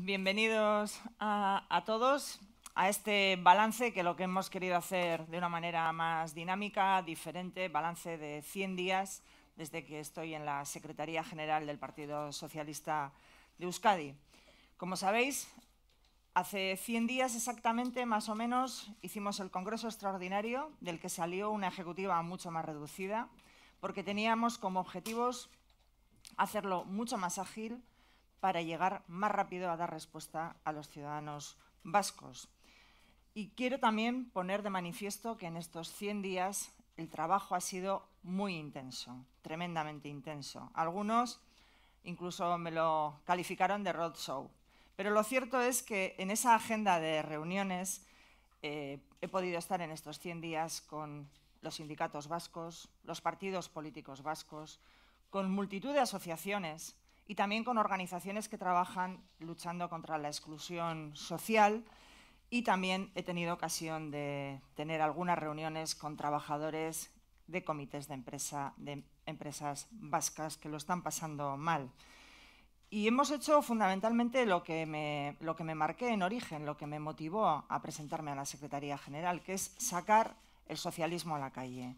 bienvenidos a, todos a este balance que lo que hemos querido hacer de una manera más dinámica, diferente, balance de 100 días desde que estoy en la Secretaría General del Partido Socialista de Euskadi. Como sabéis, hace 100 días exactamente, más o menos, hicimos el Congreso Extraordinario, del que salió una ejecutiva mucho más reducida, porque teníamos como objetivos hacerlo mucho más ágil, para llegar más rápido a dar respuesta a los ciudadanos vascos. Y quiero también poner de manifiesto que en estos 100 días el trabajo ha sido muy intenso, tremendamente intenso. Algunos incluso me lo calificaron de roadshow. Pero lo cierto es que en esa agenda de reuniones eh, he podido estar en estos 100 días con los sindicatos vascos, los partidos políticos vascos, con multitud de asociaciones, y también con organizaciones que trabajan luchando contra la exclusión social. Y también he tenido ocasión de tener algunas reuniones con trabajadores de comités de, empresa, de empresas vascas que lo están pasando mal. Y hemos hecho fundamentalmente lo que, me, lo que me marqué en origen, lo que me motivó a presentarme a la Secretaría General, que es sacar el socialismo a la calle.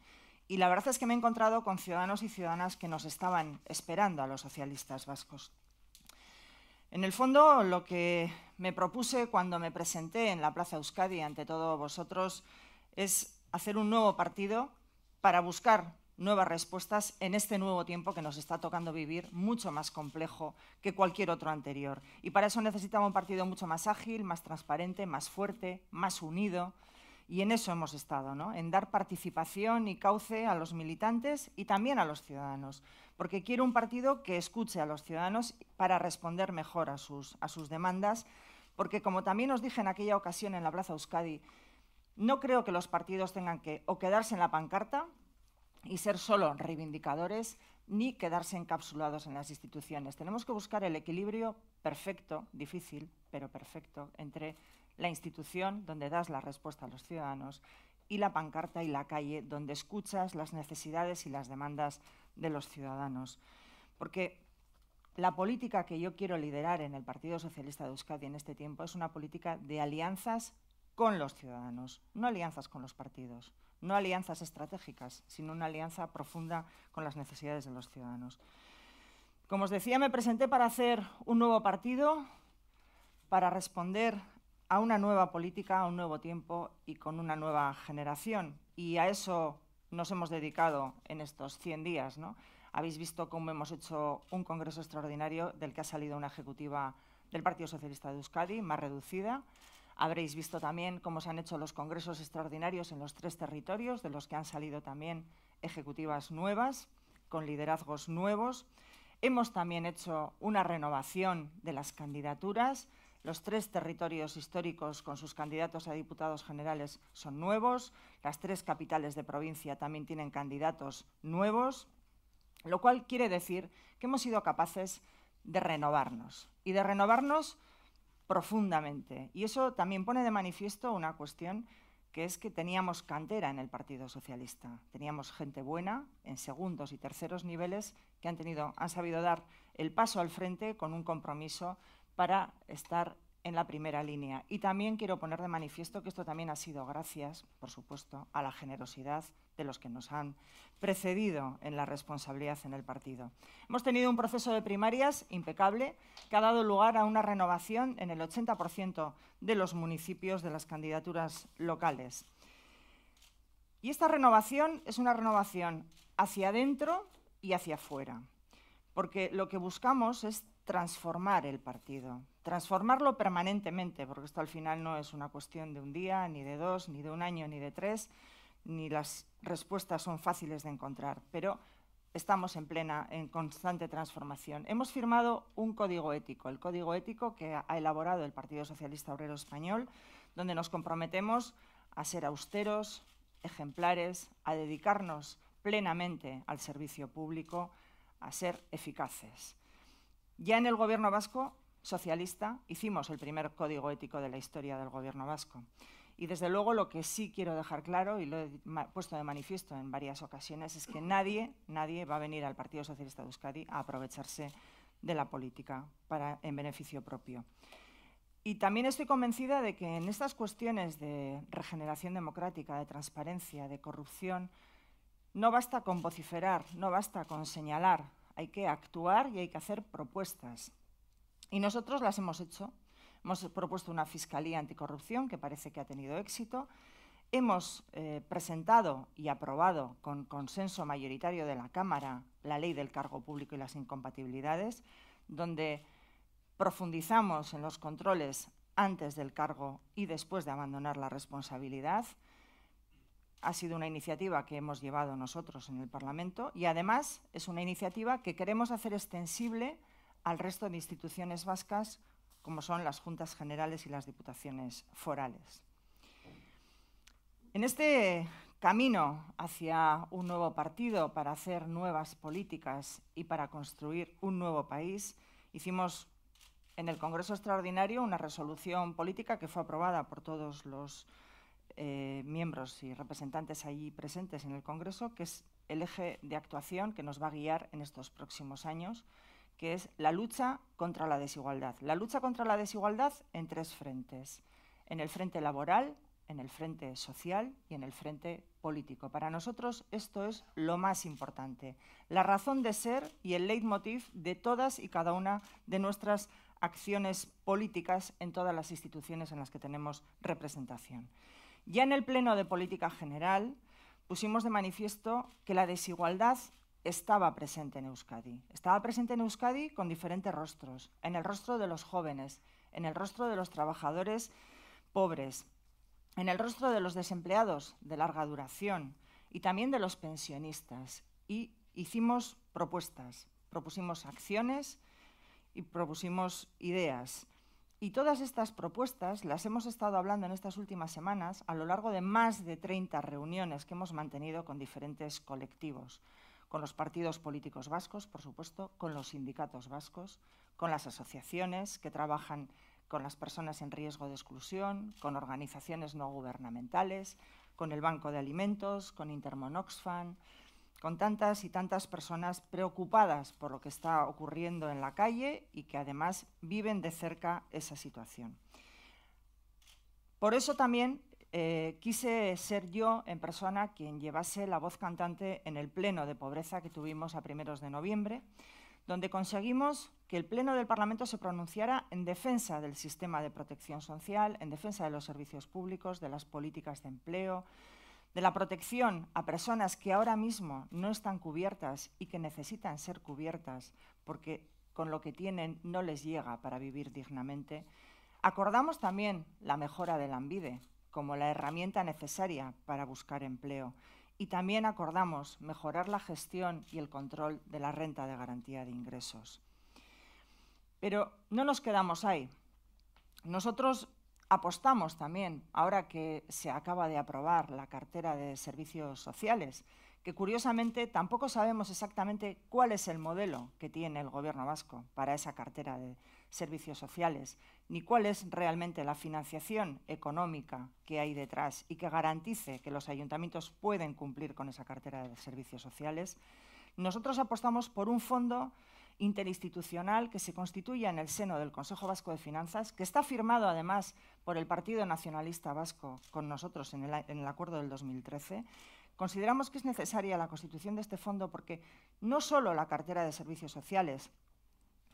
Y la verdad es que me he encontrado con ciudadanos y ciudadanas que nos estaban esperando a los socialistas vascos. En el fondo, lo que me propuse cuando me presenté en la Plaza Euskadi ante todos vosotros es hacer un nuevo partido para buscar nuevas respuestas en este nuevo tiempo que nos está tocando vivir, mucho más complejo que cualquier otro anterior. Y para eso necesitamos un partido mucho más ágil, más transparente, más fuerte, más unido, y en eso hemos estado, ¿no? en dar participación y cauce a los militantes y también a los ciudadanos, porque quiero un partido que escuche a los ciudadanos para responder mejor a sus, a sus demandas, porque como también os dije en aquella ocasión en la Plaza Euskadi, no creo que los partidos tengan que o quedarse en la pancarta y ser solo reivindicadores, ni quedarse encapsulados en las instituciones. Tenemos que buscar el equilibrio perfecto, difícil, pero perfecto, entre la institución donde das la respuesta a los ciudadanos y la pancarta y la calle donde escuchas las necesidades y las demandas de los ciudadanos. Porque la política que yo quiero liderar en el Partido Socialista de Euskadi en este tiempo es una política de alianzas con los ciudadanos, no alianzas con los partidos, no alianzas estratégicas, sino una alianza profunda con las necesidades de los ciudadanos. Como os decía, me presenté para hacer un nuevo partido, para responder a una nueva política, a un nuevo tiempo y con una nueva generación. Y a eso nos hemos dedicado en estos 100 días. Habéis visto cómo hemos hecho un congreso extraordinario del que ha salido una ejecutiva del Partido Socialista de Euskadi, más reducida. Habréis visto también cómo se han hecho los congresos extraordinarios en los tres territorios, de los que han salido también ejecutivas nuevas, con liderazgos nuevos. Hemos también hecho una renovación de las candidaturas los tres territorios históricos con sus candidatos a diputados generales son nuevos, las tres capitales de provincia también tienen candidatos nuevos, lo cual quiere decir que hemos sido capaces de renovarnos y de renovarnos profundamente. Y eso también pone de manifiesto una cuestión que es que teníamos cantera en el Partido Socialista. Teníamos gente buena en segundos y terceros niveles que han, tenido, han sabido dar el paso al frente con un compromiso para estar en la primera línea. Y también quiero poner de manifiesto que esto también ha sido gracias, por supuesto, a la generosidad de los que nos han precedido en la responsabilidad en el partido. Hemos tenido un proceso de primarias impecable que ha dado lugar a una renovación en el 80% de los municipios de las candidaturas locales. Y esta renovación es una renovación hacia adentro y hacia afuera, porque lo que buscamos es transformar el partido, transformarlo permanentemente, porque esto al final no es una cuestión de un día, ni de dos, ni de un año, ni de tres, ni las respuestas son fáciles de encontrar, pero estamos en plena, en constante transformación. Hemos firmado un código ético, el código ético que ha elaborado el Partido Socialista Obrero Español, donde nos comprometemos a ser austeros, ejemplares, a dedicarnos plenamente al servicio público, a ser eficaces. Ya en el Gobierno vasco socialista hicimos el primer código ético de la historia del Gobierno vasco. Y desde luego lo que sí quiero dejar claro, y lo he puesto de manifiesto en varias ocasiones, es que nadie, nadie va a venir al Partido Socialista de Euskadi a aprovecharse de la política para, en beneficio propio. Y también estoy convencida de que en estas cuestiones de regeneración democrática, de transparencia, de corrupción, no basta con vociferar, no basta con señalar, hay que actuar y hay que hacer propuestas. Y nosotros las hemos hecho. Hemos propuesto una Fiscalía Anticorrupción que parece que ha tenido éxito. Hemos eh, presentado y aprobado con consenso mayoritario de la Cámara la ley del cargo público y las incompatibilidades, donde profundizamos en los controles antes del cargo y después de abandonar la responsabilidad ha sido una iniciativa que hemos llevado nosotros en el Parlamento y además es una iniciativa que queremos hacer extensible al resto de instituciones vascas, como son las Juntas Generales y las Diputaciones Forales. En este camino hacia un nuevo partido para hacer nuevas políticas y para construir un nuevo país, hicimos en el Congreso Extraordinario una resolución política que fue aprobada por todos los eh, miembros y representantes allí presentes en el Congreso, que es el eje de actuación que nos va a guiar en estos próximos años, que es la lucha contra la desigualdad. La lucha contra la desigualdad en tres frentes, en el frente laboral, en el frente social y en el frente político. Para nosotros esto es lo más importante, la razón de ser y el leitmotiv de todas y cada una de nuestras acciones políticas en todas las instituciones en las que tenemos representación. Ya en el Pleno de Política General pusimos de manifiesto que la desigualdad estaba presente en Euskadi. Estaba presente en Euskadi con diferentes rostros, en el rostro de los jóvenes, en el rostro de los trabajadores pobres, en el rostro de los desempleados de larga duración y también de los pensionistas. Y hicimos propuestas, propusimos acciones y propusimos ideas. Y todas estas propuestas las hemos estado hablando en estas últimas semanas a lo largo de más de 30 reuniones que hemos mantenido con diferentes colectivos, con los partidos políticos vascos, por supuesto, con los sindicatos vascos, con las asociaciones que trabajan con las personas en riesgo de exclusión, con organizaciones no gubernamentales, con el Banco de Alimentos, con Intermonoxfan con tantas y tantas personas preocupadas por lo que está ocurriendo en la calle y que además viven de cerca esa situación. Por eso también eh, quise ser yo en persona quien llevase la voz cantante en el pleno de pobreza que tuvimos a primeros de noviembre, donde conseguimos que el pleno del Parlamento se pronunciara en defensa del sistema de protección social, en defensa de los servicios públicos, de las políticas de empleo, de la protección a personas que ahora mismo no están cubiertas y que necesitan ser cubiertas porque con lo que tienen no les llega para vivir dignamente, acordamos también la mejora del AMBIDE como la herramienta necesaria para buscar empleo y también acordamos mejorar la gestión y el control de la renta de garantía de ingresos. Pero no nos quedamos ahí. Nosotros Apostamos también, ahora que se acaba de aprobar la cartera de servicios sociales, que curiosamente tampoco sabemos exactamente cuál es el modelo que tiene el Gobierno vasco para esa cartera de servicios sociales, ni cuál es realmente la financiación económica que hay detrás y que garantice que los ayuntamientos pueden cumplir con esa cartera de servicios sociales. Nosotros apostamos por un fondo interinstitucional que se constituya en el seno del Consejo Vasco de Finanzas, que está firmado además por el Partido Nacionalista Vasco con nosotros en el, acuerdo del 2013, Consideramos que es necesaria la constitución de este fondo porque no solo la cartera de servicios sociales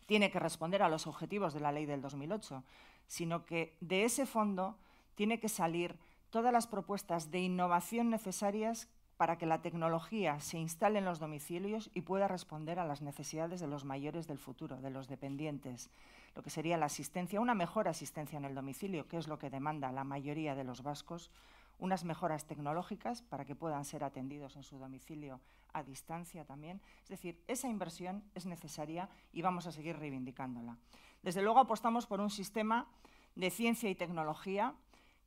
tiene que responder a los objetivos de la ley del 2008, sino que de ese fondo tiene que salir todas las propuestas de innovación necesarias para que la tecnología se instale en los domicilios y pueda responder a las necesidades de los mayores del futuro, de los dependientes, lo que sería la asistencia, una mejor asistencia en el domicilio, que es lo que demanda la mayoría de los vascos, unas mejoras tecnológicas para que puedan ser atendidos en su domicilio a distancia también. Es decir, esa inversión es necesaria y vamos a seguir reivindicándola. Desde luego apostamos por un sistema de ciencia y tecnología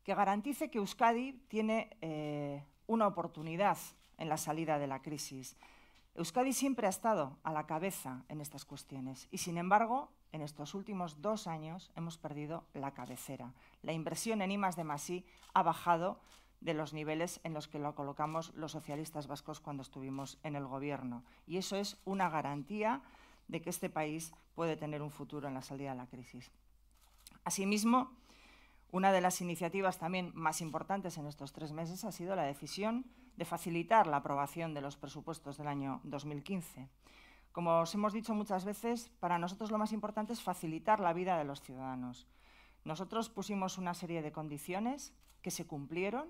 que garantice que Euskadi tiene eh, una oportunidad en la salida de la crisis. Euskadi siempre ha estado a la cabeza en estas cuestiones y, sin embargo, en estos últimos dos años hemos perdido la cabecera. La inversión en I de ha bajado de los niveles en los que lo colocamos los socialistas vascos cuando estuvimos en el gobierno. Y eso es una garantía de que este país puede tener un futuro en la salida de la crisis. Asimismo, una de las iniciativas también más importantes en estos tres meses ha sido la decisión de facilitar la aprobación de los presupuestos del año 2015. Como os hemos dicho muchas veces, para nosotros lo más importante es facilitar la vida de los ciudadanos. Nosotros pusimos una serie de condiciones que se cumplieron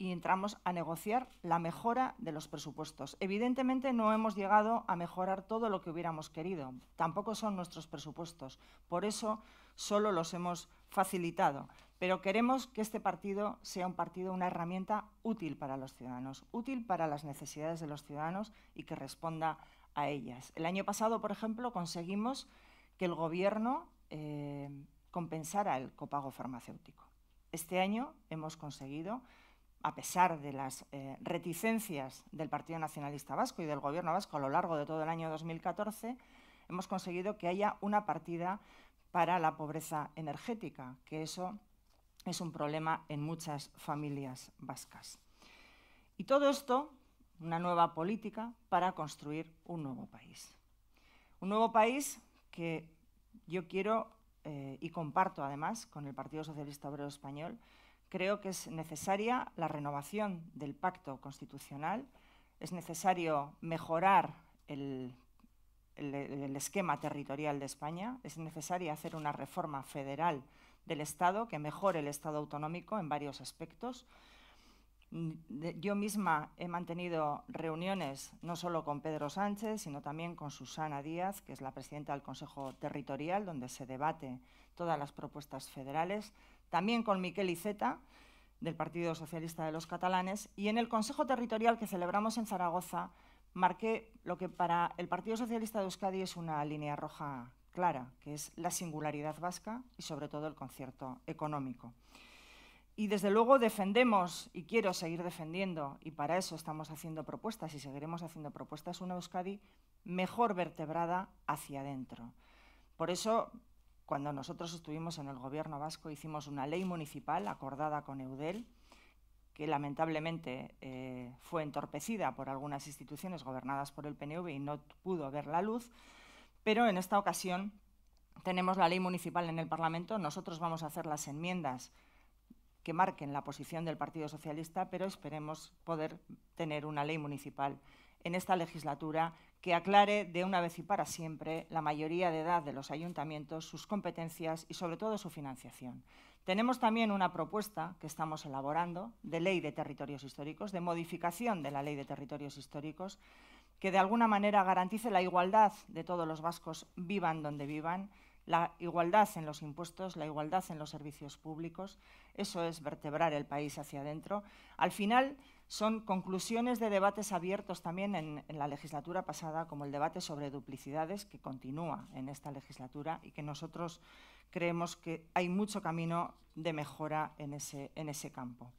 y entramos a negociar la mejora de los presupuestos. Evidentemente no hemos llegado a mejorar todo lo que hubiéramos querido, tampoco son nuestros presupuestos, por eso solo los hemos facilitado, pero queremos que este partido sea un partido, una herramienta útil para los ciudadanos, útil para las necesidades de los ciudadanos y que responda a ellas. El año pasado, por ejemplo, conseguimos que el Gobierno eh, compensara el copago farmacéutico. Este año hemos conseguido a pesar de las eh, reticencias del Partido Nacionalista Vasco y del Gobierno Vasco a lo largo de todo el año 2014, hemos conseguido que haya una partida para la pobreza energética, que eso es un problema en muchas familias vascas. Y todo esto, una nueva política para construir un nuevo país. Un nuevo país que yo quiero eh, y comparto además con el Partido Socialista Obrero Español, Creo que es necesaria la renovación del pacto constitucional, es necesario mejorar el, esquema territorial de España, es necesaria hacer una reforma federal del Estado que mejore el Estado autonómico en varios aspectos. Yo misma he mantenido reuniones no solo con Pedro Sánchez, sino también con Susana Díaz, que es la presidenta del Consejo Territorial, donde se debate todas las propuestas federales también con Miquel Iceta, del Partido Socialista de los Catalanes, y en el Consejo Territorial que celebramos en Zaragoza, marqué lo que para el Partido Socialista de Euskadi es una línea roja clara, que es la singularidad vasca y sobre todo el concierto económico. Y desde luego defendemos y quiero seguir defendiendo, y para eso estamos haciendo propuestas y seguiremos haciendo propuestas, una Euskadi mejor vertebrada hacia adentro. Por eso cuando nosotros estuvimos en el gobierno vasco hicimos una ley municipal acordada con EUDEL, que lamentablemente eh, fue entorpecida por algunas instituciones gobernadas por el PNV y no pudo ver la luz, pero en esta ocasión tenemos la ley municipal en el Parlamento, nosotros vamos a hacer las enmiendas que marquen la posición del Partido Socialista, pero esperemos poder tener una ley municipal en esta legislatura que aclare de una vez y para siempre la mayoría de edad de los ayuntamientos, sus competencias y sobre todo su financiación. Tenemos también una propuesta que estamos elaborando de ley de territorios históricos, de modificación de la ley de territorios históricos, que de alguna manera garantice la igualdad de todos los vascos, vivan donde vivan, la igualdad en los impuestos, la igualdad en los servicios públicos. Eso es vertebrar el país hacia adentro. Al final, son conclusiones de debates abiertos también en, la legislatura pasada, como el debate sobre duplicidades, que continúa en esta legislatura y que nosotros creemos que hay mucho camino de mejora en ese, en ese campo.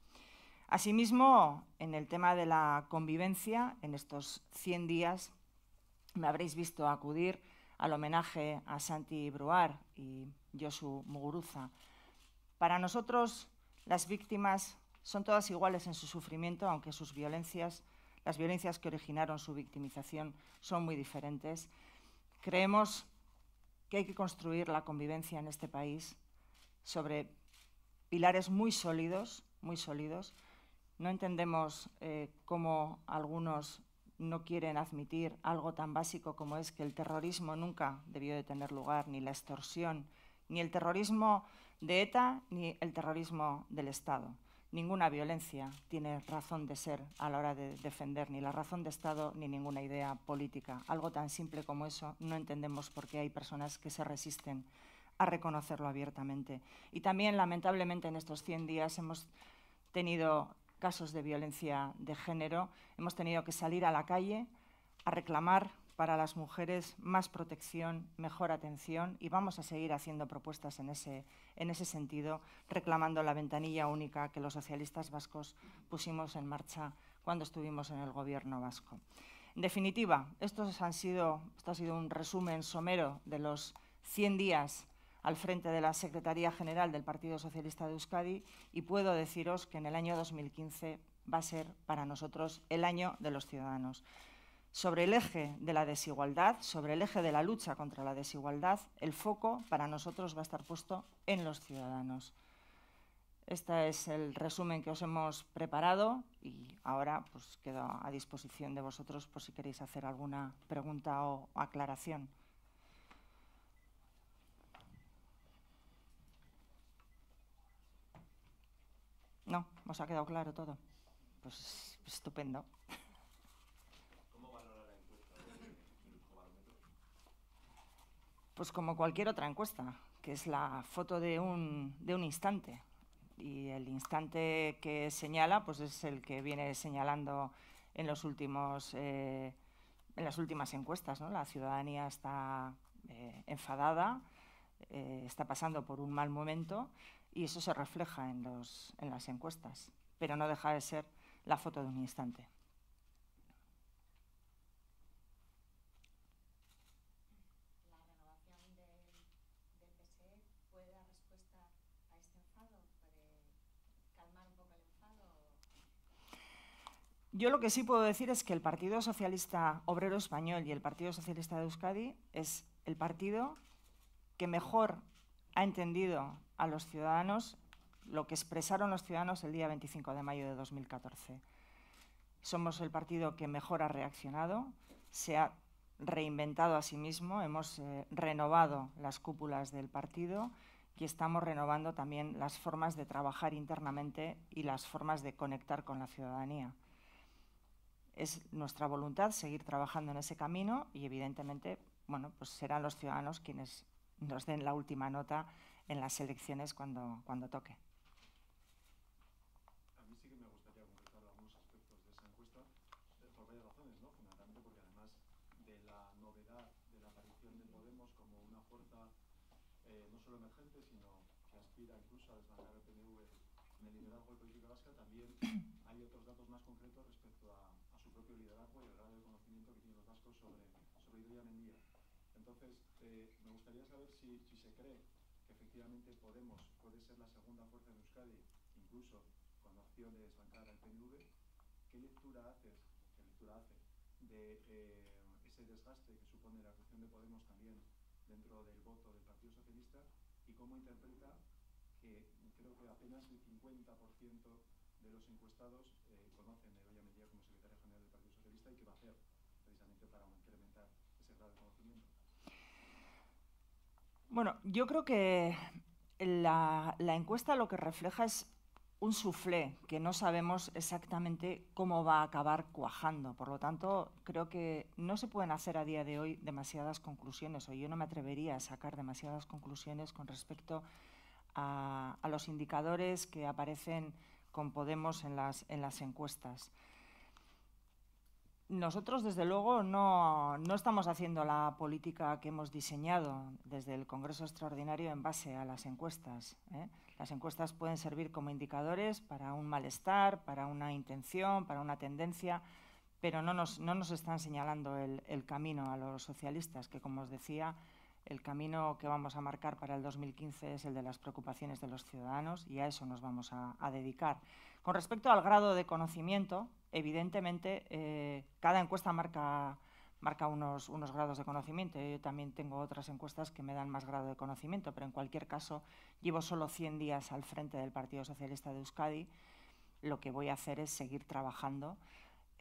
Asimismo, en el tema de la convivencia, en estos 100 días me habréis visto acudir al homenaje a Santi Bruar y Josu Muguruza. Para nosotros, las víctimas son todas iguales en su sufrimiento, aunque sus violencias, las violencias que originaron su victimización, son muy diferentes. Creemos que hay que construir la convivencia en este país sobre pilares muy sólidos, muy sólidos. No entendemos eh, cómo algunos no quieren admitir algo tan básico como es que el terrorismo nunca debió de tener lugar, ni la extorsión, ni el terrorismo de ETA, ni el terrorismo del Estado ninguna violencia tiene razón de ser a la hora de defender ni la razón de Estado ni ninguna idea política. Algo tan simple como eso no entendemos por qué hay personas que se resisten a reconocerlo abiertamente. Y también, lamentablemente, en estos 100 días hemos tenido casos de violencia de género, hemos tenido que salir a la calle a reclamar para las mujeres, más protección, mejor atención y vamos a seguir haciendo propuestas en ese, en ese sentido, reclamando la ventanilla única que los socialistas vascos pusimos en marcha cuando estuvimos en el Gobierno vasco. En definitiva, sido, esto ha sido un resumen somero de los 100 días al frente de la Secretaría General del Partido Socialista de Euskadi y puedo deciros que en el año 2015 va a ser para nosotros el año de los ciudadanos. Sobre el eje de la desigualdad, sobre el eje de la lucha contra la desigualdad, el foco para nosotros va a estar puesto en los ciudadanos. Este es el resumen que os hemos preparado y ahora pues, quedo a disposición de vosotros por si queréis hacer alguna pregunta o aclaración. No, os ha quedado claro todo. Pues estupendo. Pues como cualquier otra encuesta, que es la foto de un, de un instante. Y el instante que señala pues es el que viene señalando en, los últimos, eh, en las últimas encuestas. La ciudadanía está eh, enfadada, eh, está pasando por un mal momento y eso se refleja en, los, en las encuestas, pero no deja de ser la foto de un instante. Yo lo que sí puedo decir es que el Partido Socialista Obrero Español y el Partido Socialista de Euskadi es el partido que mejor ha entendido a los ciudadanos lo que expresaron los ciudadanos el día 25 de mayo de 2014. Somos el partido que mejor ha reaccionado, se ha reinventado a sí mismo, hemos eh, renovado las cúpulas del partido y estamos renovando también las formas de trabajar internamente y las formas de conectar con la ciudadanía es nuestra voluntad seguir trabajando en ese camino y evidentemente, bueno, pues serán los ciudadanos quienes nos den la última nota en las elecciones cuando, cuando toque. sobre, sobre Mendía. Entonces, eh, me gustaría saber si, se cree que efectivamente Podemos puede ser la segunda fuerza en Euskadi, incluso con la opción de desbancar al PNV. ¿Qué lectura haces, qué lectura hace de eh, ese desgaste que supone la cuestión de Podemos también dentro del voto del Partido Socialista y cómo interpreta que creo que apenas el 50% de los encuestados eh, conocen a Hidroya Mendía como secretario general del Partido Socialista y que va a hacer para incrementar ese grado de conocimiento? Bueno, yo creo que la, encuesta lo que refleja es un suflé que no sabemos exactamente cómo va a acabar cuajando. Por lo tanto, creo que no se pueden hacer a día de hoy demasiadas conclusiones, o yo no me atrevería a sacar demasiadas conclusiones con respecto a, los indicadores que aparecen con Podemos en las encuestas. Nosotros, desde luego, no, estamos haciendo la política que hemos diseñado desde el Congreso Extraordinario en base a las encuestas. ¿eh? Las encuestas pueden servir como indicadores para un malestar, para una intención, para una tendencia, pero no nos, están señalando el, camino a los socialistas, que, como os decía, el camino que vamos a marcar para el 2015 es el de las preocupaciones de los ciudadanos y a eso nos vamos a dedicar. Con respecto al grado de conocimiento, evidentemente eh, cada encuesta marca, unos, grados de conocimiento. Yo también tengo otras encuestas que me dan más grado de conocimiento, pero en cualquier caso llevo solo 100 días al frente del Partido Socialista de Euskadi. Lo que voy a hacer es seguir trabajando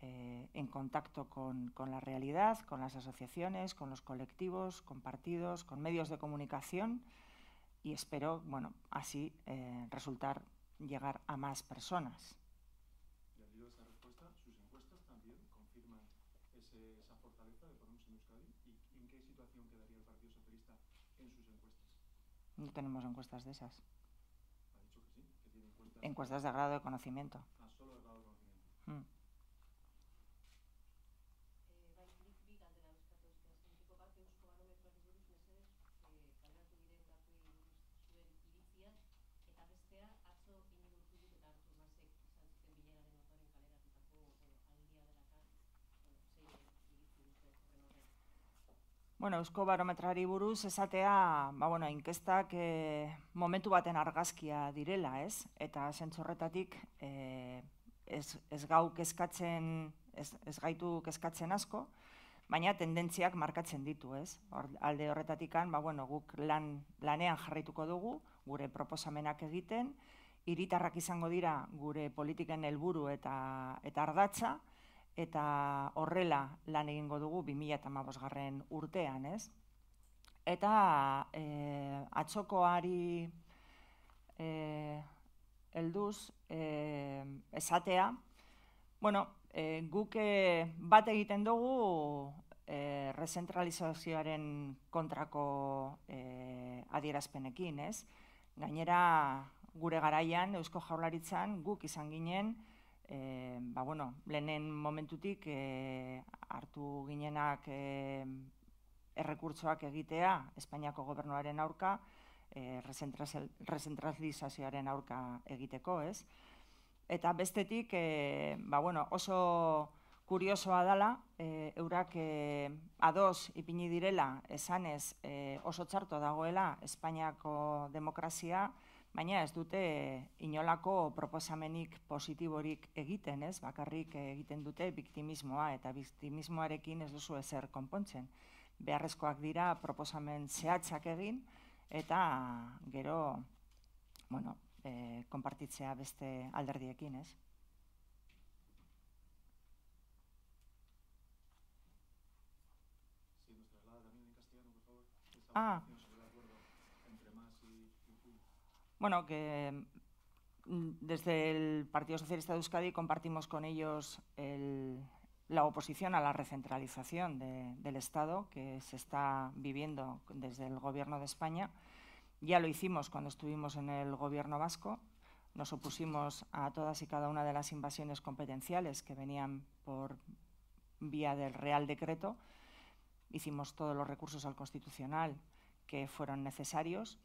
eh, en contacto con, la realidad, con las asociaciones, con los colectivos, con partidos, con medios de comunicación y espero, bueno, así eh, resultar llegar a más personas. No tenemos encuestas de esas. ¿Ha dicho que sí? ¿Que tiene encuestas? encuestas de grado de conocimiento. Ah, solo de grado de conocimiento. Mm. Bueno, Eusko Barometrari buruz, esatea, ba, bueno, inkestak e, momentu baten argazkia direla, ez? Eta zentzorretatik e, eh, ez, ez gau kezkatzen, ez, ez gaitu kezkatzen asko, baina tendentziak markatzen ditu, ez? Or, alde horretatikan, ba, bueno, guk lan, lanean jarraituko dugu, gure proposamenak egiten, hiritarrak izango dira gure politiken helburu eta, eta ardatza, eta horrela lan egingo dugu 2015garren urtean, ez? Eta e, eh, atxokoari e, eh, elduz e, eh, esatea, bueno, e, guk bat egiten dugu e, rezentralizazioaren kontrako e, adierazpenekin, ez? Gainera, gure garaian, Eusko Jaurlaritzan, guk izan ginen, ba bueno, lehenen momentutik e, hartu ginenak e, errekurtsoak egitea Espainiako gobernuaren aurka, e, eh, resentralizazioaren aurka egiteko, ez? Eta bestetik, e, ba bueno, oso kuriosoa dala, e, eurak e, ados ipini direla, esanez e, oso txarto dagoela Espainiako demokrazia, baina ez dute inolako proposamenik positiborik egiten, ez? Bakarrik egiten dute biktimismoa eta biktimismoarekin ez duzu ezer konpontzen. Beharrezkoak dira proposamen zehatzak egin eta gero, bueno, e, konpartitzea beste alderdiekin, ez? Ah, Bueno, que mm, desde el Partido Socialista de Euskadi compartimos con ellos la oposición a la recentralización del Estado que se está viviendo desde el Gobierno de España. Ya lo hicimos cuando estuvimos en el Gobierno vasco. Nos opusimos a todas y cada una de las invasiones competenciales que venían por vía del Real Decreto. Hicimos todos los recursos al Constitucional que fueron necesarios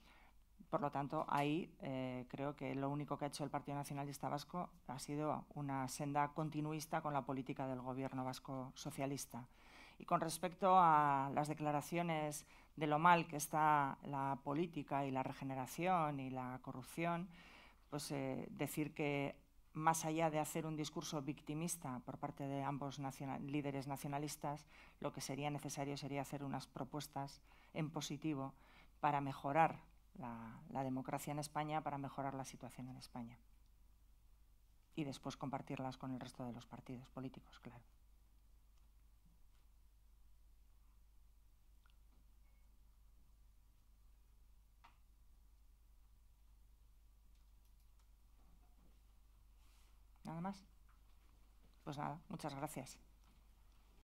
por lo tanto, ahí eh, creo que lo único que ha hecho el Partido Nacionalista Vasco ha sido una senda continuista con la política del Gobierno vasco socialista. Y con respecto a las declaraciones de lo mal que está la política y la regeneración y la corrupción, pues eh, decir que más allá de hacer un discurso victimista por parte de ambos líderes nacionalistas, lo que sería necesario sería hacer unas propuestas en positivo para mejorar la, democracia en España para mejorar la situación en España. Y después compartirlas con el resto de los partidos políticos, claro. Nada más. Pues nada, muchas gracias.